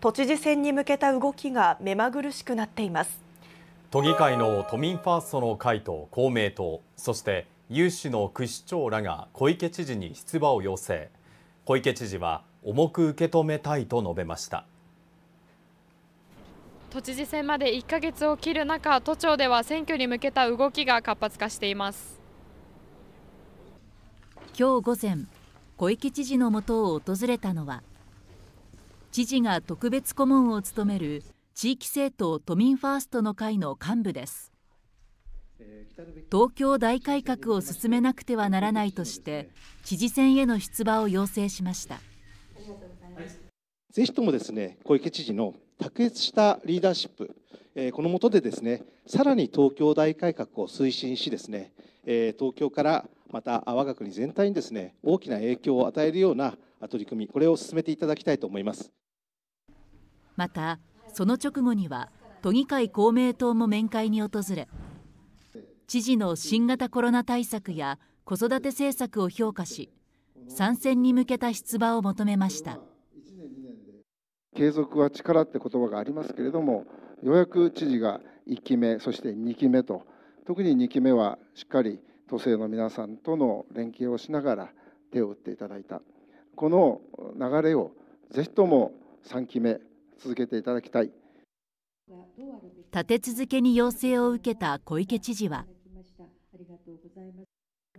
都知事選に向けた動きが目まぐるしくなっています都議会の都民ファーストの会と公明党そして有志の区市長らが小池知事に出馬を要請小池知事は重く受け止めたいと述べました都知事選まで1ヶ月を切る中都庁では選挙に向けた動きが活発化しています今日午前小池知事のもとを訪れたのは知事が特別顧問を務める地域政党都民ファーストの会の幹部です東京大改革を進めなくてはならないとして知事選への出馬を要請しましたぜひともですね小池知事の卓越したリーダーシップ、えこの下でですねさらに東京大改革を推進しですね、え東京からまた我が国全体にですね大きな影響を与えるような取り組みこれを進めていただきたいと思いますまたその直後には都議会公明党も面会に訪れ知事の新型コロナ対策や子育て政策を評価し参戦に向けた出馬を求めました継続は力って言葉がありますけれどもようやく知事が1期目そして2期目と特に2期目はしっかり都政の皆さんとの連携をしながら手を打っていただいた。この流れをぜひとも3期目続けていただきたい立て続けに要請を受けた小池知事は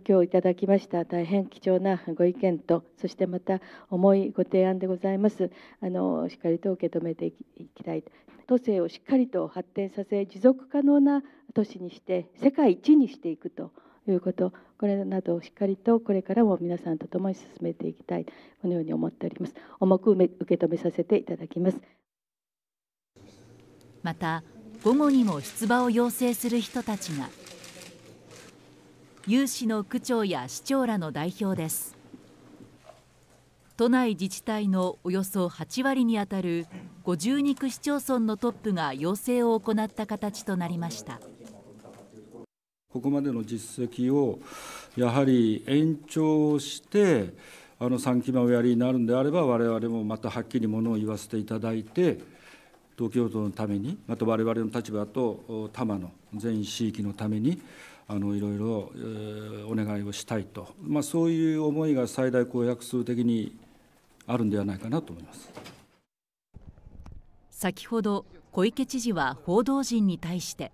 今日いただきました大変貴重なご意見とそしてまた重いご提案でございますあのしっかりと受け止めていきたい都政をしっかりと発展させ持続可能な都市にして世界一にしていくと。いうことこれなどをしっかりとこれからも皆さんと共に進めていきたいこのように思っております重く受け止めさせていただきますまた午後にも出馬を要請する人たちが有志の区長や市長らの代表です都内自治体のおよそ8割にあたる52区市町村のトップが要請を行った形となりました。ここまでの実績をやはり延長してあの3期目をやりになるんであればわれわれもまたはっきりものを言わせていただいて東京都のためにまたわれわれの立場と多摩の全地域のためにあのいろいろ、えお願いをしたいと、まあ、そういう思いが最大公約数的にあるんではないかなと思います先ほど小池知事は報道陣に対して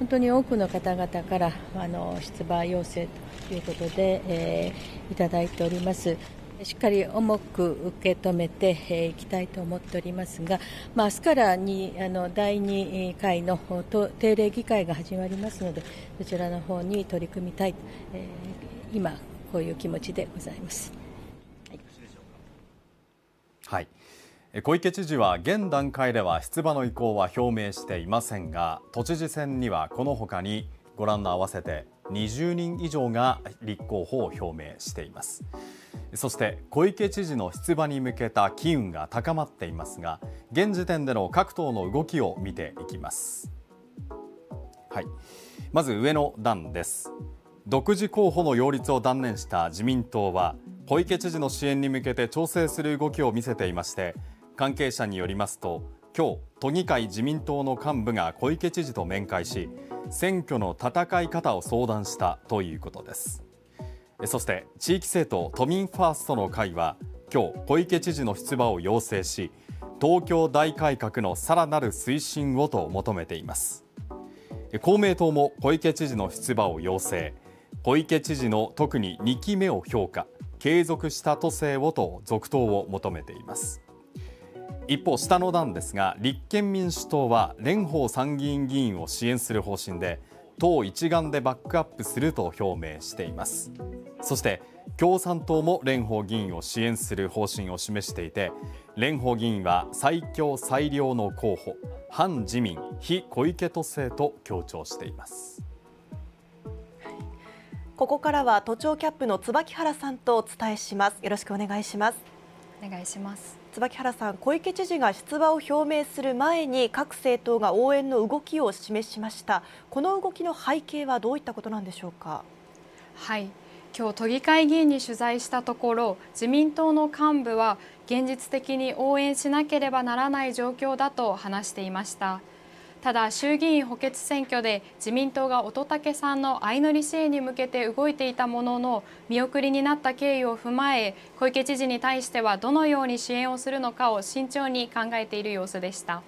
本当に多くの方々からあの出馬要請ということで、えー、いただいております。しっかり重く受け止めてい、えー、きたいと思っておりますが、まあ、明日からにあの第2回の定例議会が始まりますので、そちらの方に取り組みたい、えー、今、こういう気持ちでございます。はい、はい小池知事は現段階では出馬の意向は表明していませんが都知事選にはこのほかにご覧の合わせて20人以上が立候補を表明していますそして小池知事の出馬に向けた機運が高まっていますが現時点での各党の動きを見ていきますはい、まず上の段です独自候補の擁立を断念した自民党は小池知事の支援に向けて調整する動きを見せていまして関係者によりますと今日、都議会自民党の幹部が小池知事と面会し選挙の戦い方を相談したということですそして地域政党都民ファーストの会は今日、小池知事の出馬を要請し東京大改革のさらなる推進をと求めています公明党も小池知事の出馬を要請小池知事の特に2期目を評価継続した都政をと続投を求めています一方、下の段ですが立憲民主党は蓮舫参議院議員を支援する方針で党一丸でバックアップすると表明していますそして共産党も蓮舫議員を支援する方針を示していて蓮舫議員は最強最良の候補反自民非小池都政と強調していますここからは都庁キャップの椿原さんとお伝えしますよろしくお願いしますお願いします椿原さん小池知事が出馬を表明する前に各政党が応援の動きを示しましたこの動きの背景はどういったことなんでしょうかはい今日都議会議員に取材したところ自民党の幹部は現実的に応援しなければならない状況だと話していました。ただ衆議院補欠選挙で自民党が乙武さんの相乗り支援に向けて動いていたものの見送りになった経緯を踏まえ小池知事に対してはどのように支援をするのかを慎重に考えている様子でした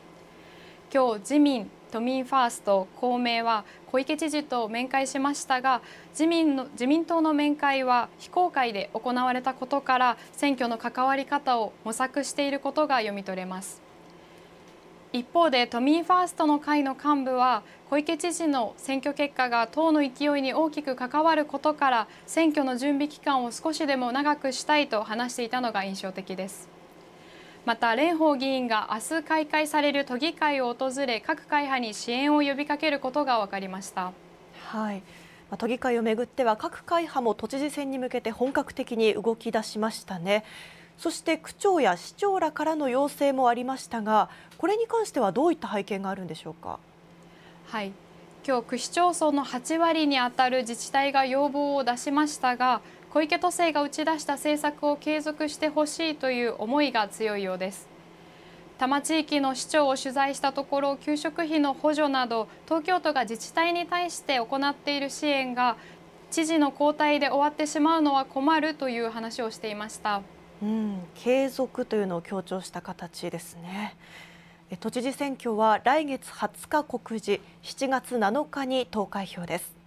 今日自民都民ファースト公明は小池知事と面会しましたが自民の自民党の面会は非公開で行われたことから選挙の関わり方を模索していることが読み取れます。一方で都民ファーストの会の幹部は小池知事の選挙結果が党の勢いに大きく関わることから選挙の準備期間を少しでも長くしたいと話していたのが印象的ですまた蓮舫議員が明日開会される都議会を訪れ各会派に支援を呼びかけることが分かりました。はい都議会をめぐっては各会派も都知事選に向けて本格的に動き出しましたね。そして区長や市長らからの要請もありましたがこれに関してはどういった背景があるんでしょうか。はい今日区市町村の8割にあたる自治体が要望を出しましたが小池都政が打ち出した政策を継続してほしいという思いが強いようです多摩地域の市長を取材したところ給食費の補助など東京都が自治体に対して行っている支援が知事の交代で終わってしまうのは困るという話をしていました。うん、継続というのを強調した形ですね。都知事選挙は来月20日告示、7月7日に投開票です。